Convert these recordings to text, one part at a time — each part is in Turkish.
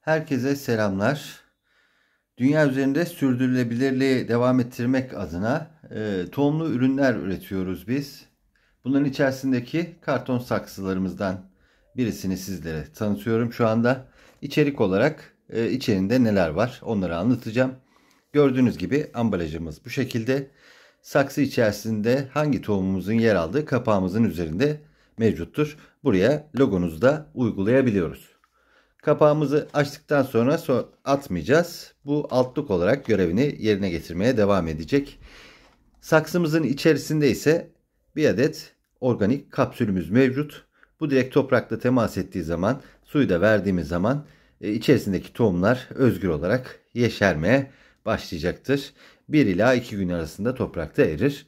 Herkese selamlar. Dünya üzerinde sürdürülebilirliği devam ettirmek adına e, tohumlu ürünler üretiyoruz biz. Bunların içerisindeki karton saksılarımızdan birisini sizlere tanıtıyorum şu anda. İçerik olarak e, içerinde neler var onları anlatacağım. Gördüğünüz gibi ambalajımız bu şekilde. Saksı içerisinde hangi tohumumuzun yer aldığı kapağımızın üzerinde mevcuttur. Buraya logonuzu da uygulayabiliyoruz. Kapağımızı açtıktan sonra atmayacağız. Bu altlık olarak görevini yerine getirmeye devam edecek. Saksımızın içerisinde ise bir adet organik kapsülümüz mevcut. Bu direkt toprakla temas ettiği zaman suyu da verdiğimiz zaman e, içerisindeki tohumlar özgür olarak yeşermeye başlayacaktır. 1 ila 2 gün arasında toprakta erir.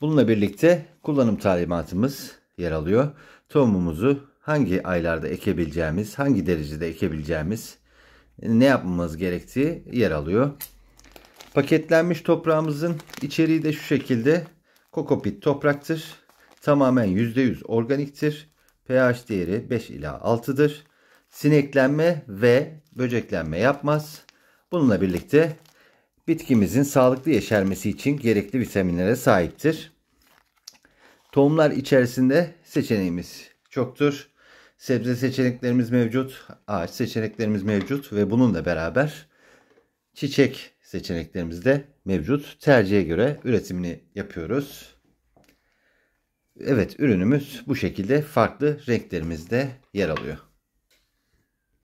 Bununla birlikte kullanım talimatımız yer alıyor. Tohumumuzu hangi aylarda ekebileceğimiz, hangi derecede ekebileceğimiz, ne yapmamız gerektiği yer alıyor. Paketlenmiş toprağımızın içeriği de şu şekilde. Kokopit topraktır. Tamamen %100 organiktir. pH değeri 5 ila 6'dır. Sineklenme ve böceklenme yapmaz. Bununla birlikte bitkimizin sağlıklı yeşermesi için gerekli vitaminlere sahiptir. Tohumlar içerisinde seçeneğimiz çoktur. Sebze seçeneklerimiz mevcut, ağaç seçeneklerimiz mevcut ve bununla beraber çiçek seçeneklerimiz de mevcut. Tercihe göre üretimini yapıyoruz. Evet ürünümüz bu şekilde farklı renklerimizde yer alıyor.